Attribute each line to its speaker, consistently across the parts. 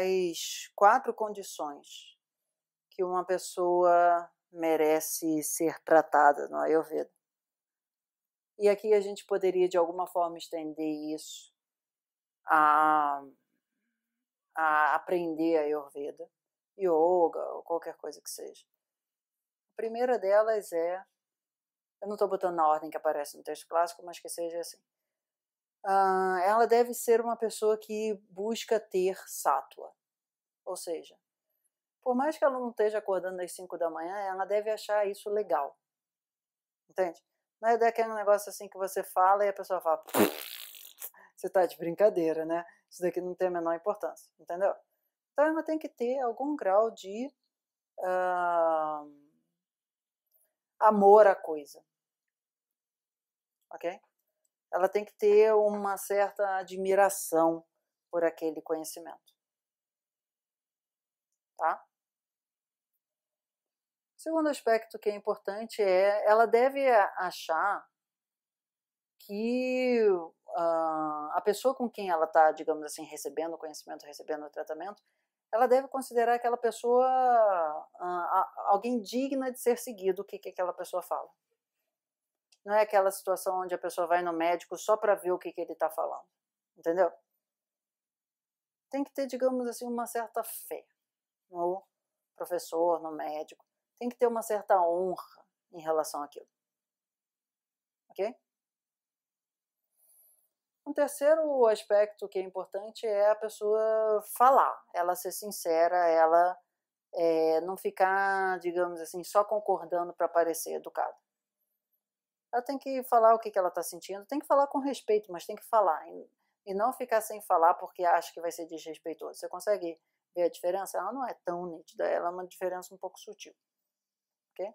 Speaker 1: as quatro condições que uma pessoa merece ser tratada no Ayurveda. E aqui a gente poderia, de alguma forma, estender isso a, a aprender Ayurveda, yoga ou qualquer coisa que seja. A primeira delas é, eu não estou botando na ordem que aparece no texto clássico, mas que seja assim, uh, ela deve ser uma pessoa que busca ter sátua. Ou seja, por mais que ela não esteja acordando às 5 da manhã, ela deve achar isso legal. Entende? Não é daquele negócio assim que você fala e a pessoa fala, você está de brincadeira, né? Isso daqui não tem a menor importância, entendeu? Então ela tem que ter algum grau de uh, amor à coisa. Ok? ela tem que ter uma certa admiração por aquele conhecimento. Tá? O segundo aspecto que é importante é ela deve achar que uh, a pessoa com quem ela está, digamos assim, recebendo o conhecimento, recebendo o tratamento, ela deve considerar aquela pessoa uh, alguém digna de ser seguido o que, que aquela pessoa fala. Não é aquela situação onde a pessoa vai no médico só para ver o que, que ele está falando. Entendeu? Tem que ter, digamos assim, uma certa fé no professor, no médico. Tem que ter uma certa honra em relação àquilo. Ok? Um terceiro aspecto que é importante é a pessoa falar, ela ser sincera, ela é, não ficar, digamos assim, só concordando para parecer educada. Ela tem que falar o que, ela está sentindo, tem que falar com respeito, mas tem que falar. E, não ficar sem falar porque acha que vai ser desrespeitoso. Você consegue ver a diferença? Ela não é tão nítida, ela é uma diferença um pouco sutil. Ok?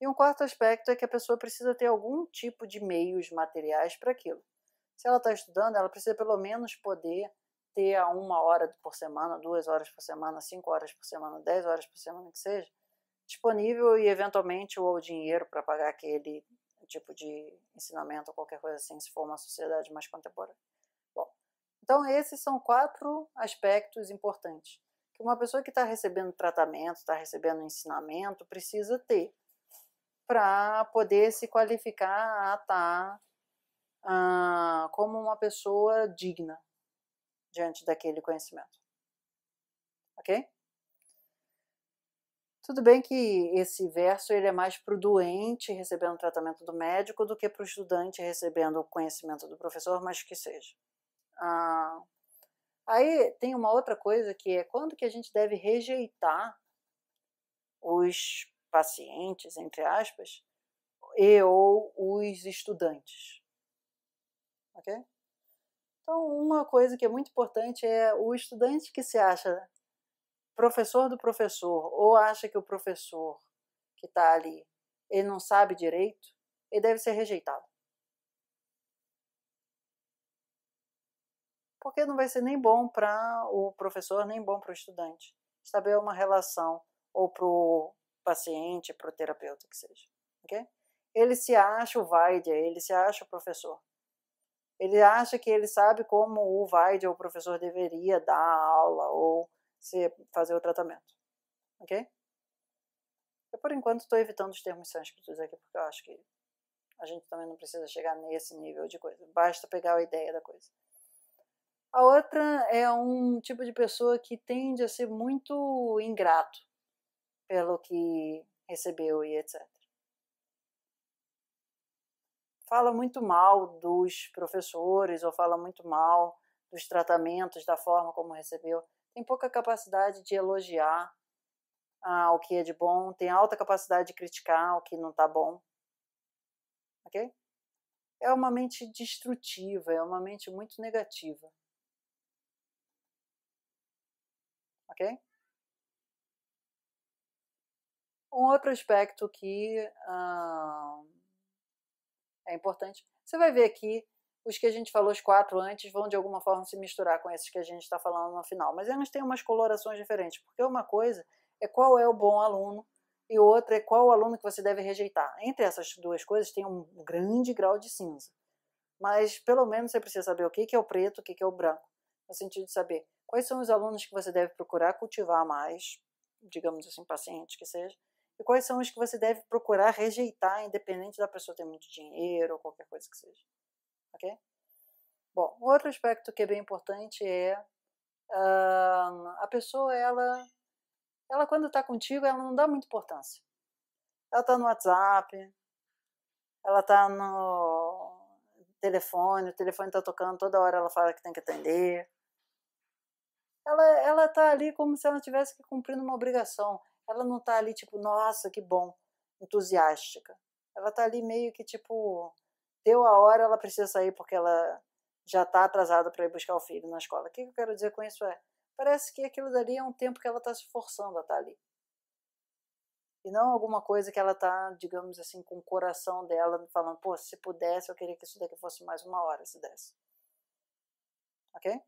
Speaker 1: E um quarto aspecto é que a pessoa precisa ter algum tipo de meios materiais para aquilo. Se ela está estudando, ela precisa pelo menos poder ter a uma hora por semana, duas horas por semana, cinco horas por semana, dez horas por semana, que seja, disponível e eventualmente ou o dinheiro para pagar aquele tipo de ensinamento ou qualquer coisa assim, se for uma sociedade mais contemporânea. Bom, então esses são quatro aspectos importantes que uma pessoa que está recebendo tratamento, está recebendo ensinamento, precisa ter para poder se qualificar a estar tá, ah, como uma pessoa digna diante daquele conhecimento. Ok? Tudo bem que esse verso ele é mais para o doente recebendo o tratamento do médico do que para o estudante recebendo o conhecimento do professor, mas que seja. Ah, aí tem uma outra coisa que é quando que a gente deve rejeitar os pacientes, entre aspas, e ou os estudantes. Ok? Então, uma coisa que é muito importante é o estudante que se acha professor do professor, ou acha que o professor que está ali, ele não sabe direito, ele deve ser rejeitado. Porque não vai ser nem bom para o professor, nem bom para o estudante. saber uma relação, ou para o paciente, para o terapeuta, que seja. Okay? Ele se acha o Weidia, ele se acha o professor. Ele acha que ele sabe como o Weidia, o professor, deveria dar aula, ou se fazer o tratamento. Ok? Eu, por enquanto, estou evitando os termos sânscritos aqui, porque eu acho que a gente também não precisa chegar nesse nível de coisa. Basta pegar a ideia da coisa. A outra é um tipo de pessoa que tende a ser muito ingrato pelo que recebeu e etc. Fala muito mal dos professores ou fala muito mal dos tratamentos, da forma como recebeu tem pouca capacidade de elogiar ah, o que é de bom, tem alta capacidade de criticar o que não está bom. Ok? É uma mente destrutiva, é uma mente muito negativa. Ok? Um outro aspecto que ah, é importante, você vai ver aqui os que a gente falou, os quatro antes, vão de alguma forma se misturar com esses que a gente está falando no final. Mas eles têm umas colorações diferentes, porque uma coisa é qual é o bom aluno e outra é qual o aluno que você deve rejeitar. Entre essas duas coisas tem um grande grau de cinza. Mas pelo menos você precisa saber o que é o preto, o que é o branco, no sentido de saber quais são os alunos que você deve procurar cultivar mais, digamos assim, pacientes que seja, e quais são os que você deve procurar rejeitar, independente da pessoa ter muito dinheiro ou qualquer coisa que seja ok? Bom, outro aspecto que é bem importante é uh, a pessoa, ela, ela quando está contigo, ela não dá muita importância. Ela está no WhatsApp, ela está no telefone, o telefone está tocando, toda hora ela fala que tem que atender. Ela, ela tá ali como se ela tivesse que cumprir uma obrigação. Ela não está ali tipo, nossa, que bom, entusiástica. Ela está ali meio que tipo, deu a hora, ela precisa sair porque ela já está atrasada para ir buscar o filho na escola. O que eu quero dizer com isso é, parece que aquilo dali é um tempo que ela está se forçando a estar tá ali. E não alguma coisa que ela está, digamos assim, com o coração dela falando, pô, se pudesse, eu queria que isso daqui fosse mais uma hora, se desse. Ok?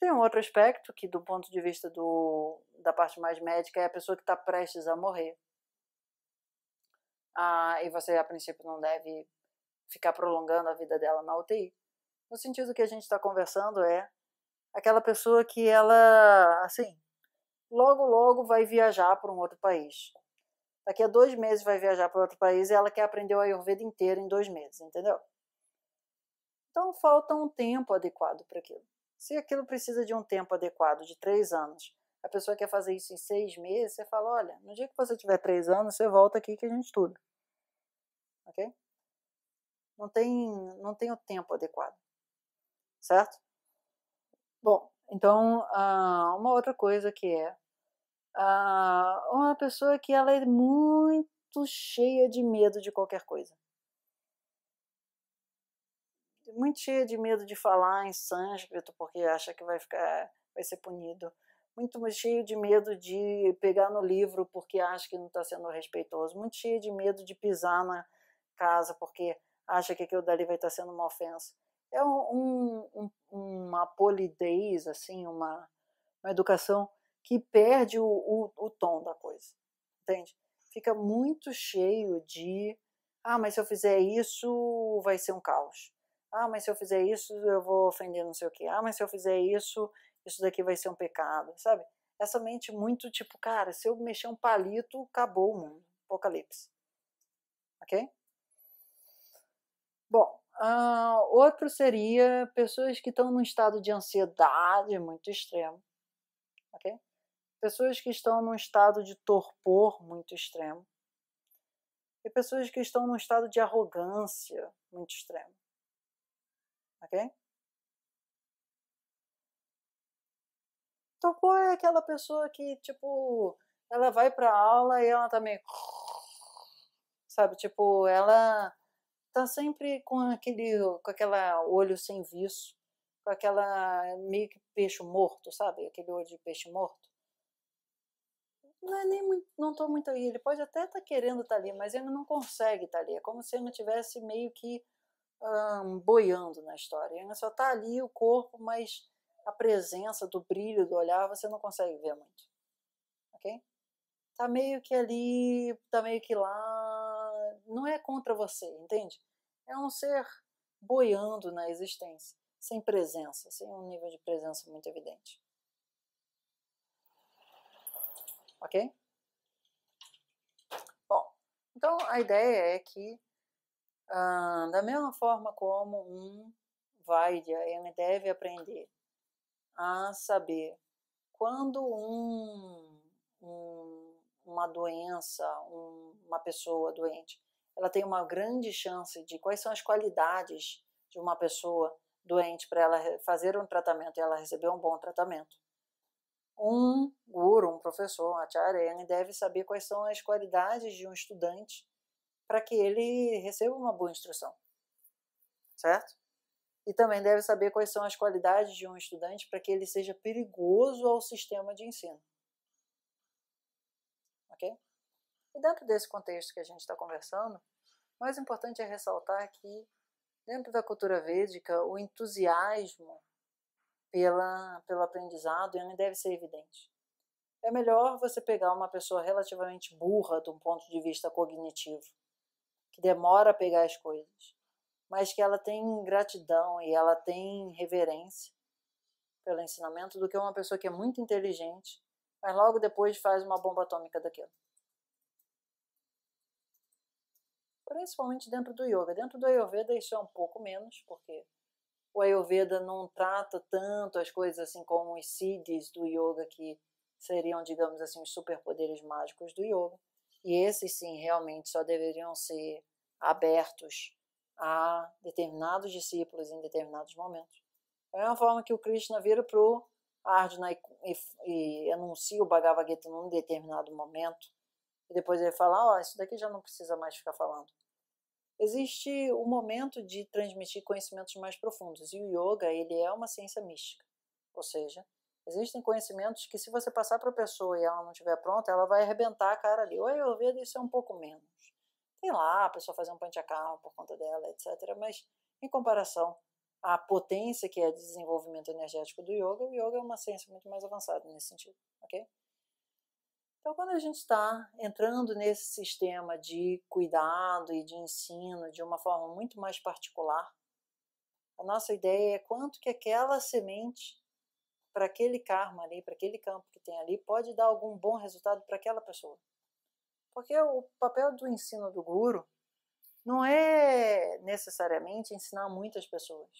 Speaker 1: Tem um outro aspecto que, do ponto de vista do, da parte mais médica, é a pessoa que está prestes a morrer ah, e você a princípio não deve ficar prolongando a vida dela na UTI. No sentido que a gente está conversando é aquela pessoa que ela, assim, logo logo vai viajar para um outro país. Daqui a dois meses vai viajar para outro país e ela quer aprender o Ayurveda inteiro em dois meses, entendeu? Então falta um tempo adequado para aquilo. Se aquilo precisa de um tempo adequado, de três anos, a pessoa quer fazer isso em seis meses, você fala, olha, no dia que você tiver três anos, você volta aqui que a gente estuda. Ok? Não tem, não tem o tempo adequado. Certo? Bom, então, ah, uma outra coisa que é ah, uma pessoa que ela é muito cheia de medo de qualquer coisa. Muito cheia de medo de falar em sânscrito porque acha que vai ficar vai ser punido muito cheio de medo de pegar no livro porque acha que não está sendo respeitoso, muito cheio de medo de pisar na casa porque acha que aquilo dali vai estar tá sendo uma ofensa. É um, um, uma polidez, assim, uma, uma educação que perde o, o, o tom da coisa, entende? Fica muito cheio de, ah, mas se eu fizer isso vai ser um caos. Ah, mas se eu fizer isso eu vou ofender não sei o quê. Ah, mas se eu fizer isso isso daqui vai ser um pecado, sabe? Essa é mente muito tipo, cara, se eu mexer um palito, acabou o mundo. Apocalipse. Ok? Bom, uh, outro seria pessoas que estão num estado de ansiedade muito extremo. Ok? Pessoas que estão num estado de torpor muito extremo. E pessoas que estão num estado de arrogância muito extremo. Ok? Tocou então, é aquela pessoa que, tipo, ela vai pra aula e ela tá meio. Sabe, tipo, ela tá sempre com aquele com aquela olho sem viço, com aquela meio que peixe morto, sabe? Aquele olho de peixe morto. Não é nem muito, não tô muito aí, ele pode até estar tá querendo estar tá ali, mas ele não consegue estar tá ali, é como se ele não tivesse meio que boiando na história. Ele só tá ali o corpo, mas a presença do brilho do olhar, você não consegue ver muito. Ok? Tá meio que ali, tá meio que lá. Não é contra você, entende? É um ser boiando na existência, sem presença, sem um nível de presença muito evidente. Ok? Bom, então a ideia é que, ah, da mesma forma como um Vaidya, ele deve aprender a saber quando um, um, uma doença, um, uma pessoa doente, ela tem uma grande chance de quais são as qualidades de uma pessoa doente para ela fazer um tratamento e ela receber um bom tratamento. Um guru, um professor, um acharya, deve saber quais são as qualidades de um estudante para que ele receba uma boa instrução, certo? e também deve saber quais são as qualidades de um estudante para que ele seja perigoso ao sistema de ensino. Ok? E dentro desse contexto que a gente está conversando, o mais importante é ressaltar que, dentro da cultura védica, o entusiasmo pela, pelo aprendizado ele deve ser evidente. É melhor você pegar uma pessoa relativamente burra de um ponto de vista cognitivo, que demora a pegar as coisas, mas que ela tem gratidão e ela tem reverência pelo ensinamento do que uma pessoa que é muito inteligente, mas logo depois faz uma bomba atômica daquilo. Principalmente dentro do yoga. Dentro do Ayurveda isso é um pouco menos, porque o Ayurveda não trata tanto as coisas assim como os siddhis do yoga, que seriam, digamos assim, os superpoderes mágicos do yoga. E esses sim, realmente só deveriam ser abertos a determinados discípulos em determinados momentos. Da mesma forma que o Krishna vira para o Arjuna e, e, e, anuncia o Bhagavad Gita num determinado momento, e depois ele fala: Ó, oh, isso daqui já não precisa mais ficar falando. Existe o momento de transmitir conhecimentos mais profundos, e o yoga ele é uma ciência mística. Ou seja, existem conhecimentos que, se você passar para a pessoa e ela não estiver pronta, ela vai arrebentar a cara ali. O Ayurveda isso é um pouco menos lá, a pessoa fazer um panchakarma por conta dela, etc. Mas em comparação à potência que é o desenvolvimento energético do yoga, o yoga é uma ciência muito mais avançada nesse sentido, ok? Então, quando a gente está entrando nesse sistema de cuidado e de ensino de uma forma muito mais particular, a nossa ideia é quanto que aquela semente para aquele karma ali, para aquele campo que tem ali, pode dar algum bom resultado para aquela pessoa. Porque o papel do ensino do guru não é necessariamente ensinar muitas pessoas.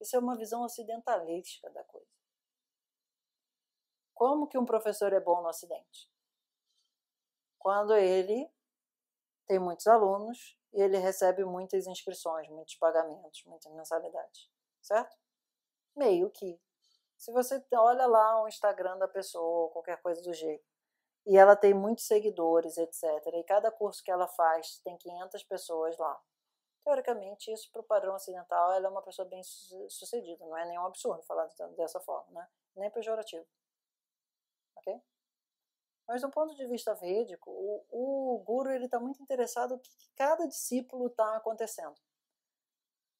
Speaker 1: Isso é uma visão ocidentalística da coisa. Como que um professor é bom no Ocidente? Quando ele tem muitos alunos e ele recebe muitas inscrições, muitos pagamentos, muitas mensalidades, certo? Meio que. Se você olha lá o Instagram da pessoa, qualquer coisa do jeito, e ela tem muitos seguidores, etc. E cada curso que ela faz tem 500 pessoas lá. Teoricamente, isso para o padrão ocidental, ela é uma pessoa bem sucedida. Não é nenhum absurdo falar dessa forma, né? nem pejorativo. Ok? Mas do ponto de vista védico, o, o guru está muito interessado no que cada discípulo está acontecendo.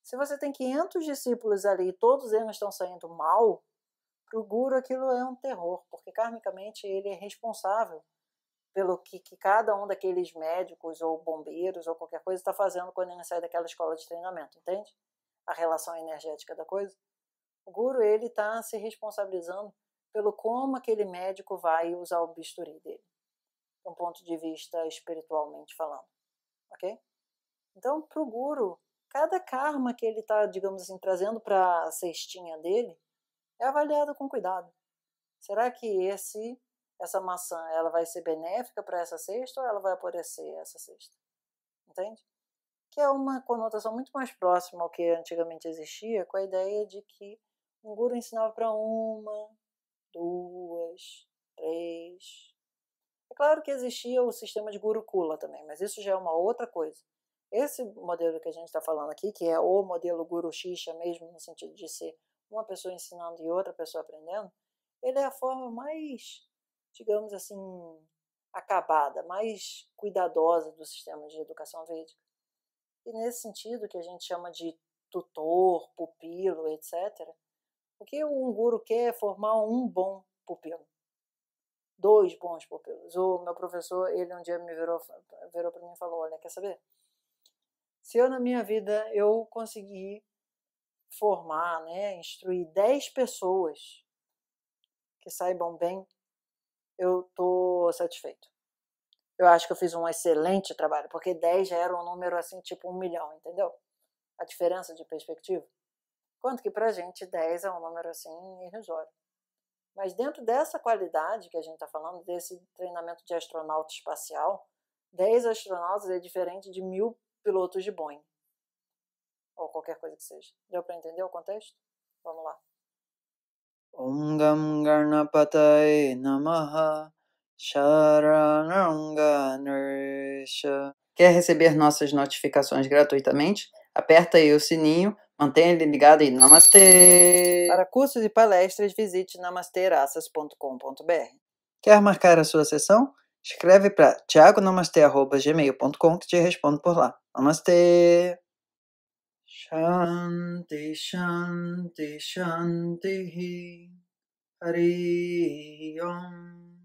Speaker 1: Se você tem 500 discípulos ali e todos eles estão saindo mal, para o guru, aquilo é um terror, porque karmicamente ele é responsável pelo que, que cada um daqueles médicos ou bombeiros ou qualquer coisa está fazendo quando ele sai daquela escola de treinamento, entende? A relação energética da coisa. O guru ele está se responsabilizando pelo como aquele médico vai usar o bisturi dele, de um ponto de vista espiritualmente falando, ok? Então, para o guru, cada karma que ele está, digamos assim, trazendo para a cestinha dele, é avaliado com cuidado. Será que esse essa maçã ela vai ser benéfica para essa cesta ou ela vai apodrecer essa cesta? Entende? Que é uma conotação muito mais próxima ao que antigamente existia, com a ideia de que um guru ensinava para uma, duas, três. É claro que existia o sistema de guru kula também, mas isso já é uma outra coisa. Esse modelo que a gente está falando aqui, que é o modelo guru xixa mesmo, no sentido de ser uma pessoa ensinando e outra pessoa aprendendo, ele é a forma mais, digamos assim, acabada, mais cuidadosa do sistema de educação védica. E nesse sentido, que a gente chama de tutor, pupilo, etc., o que um guru quer é formar um bom pupilo, dois bons pupilos. O meu professor, ele um dia me virou, virou para mim e falou, olha, quer saber? Se eu na minha vida, eu conseguir formar, né, instruir 10 pessoas que saibam bem, eu estou satisfeito. Eu acho que eu fiz um excelente trabalho, porque 10 já era um número assim, tipo um milhão, entendeu? A diferença de perspectiva. Quanto que para a gente 10 é um número assim irrisório. Mas dentro dessa qualidade que a gente está falando, desse treinamento de astronauta espacial, 10 astronautas é diferente de mil pilotos de Boeing ou qualquer coisa que seja. Deu para entender o contexto? Vamos lá. Om Gam Garnapataye Namaha Sharananganersha Quer receber nossas notificações gratuitamente? Aperta aí o sininho, mantenha ele ligado e Namastê! Para cursos e palestras, visite namasterasas.com.br Quer marcar a sua sessão? Escreve para tiagonamastê.gmail.com que te respondo por lá. Namastê! शान्ति शान्ति शान्तिः हरि ओम्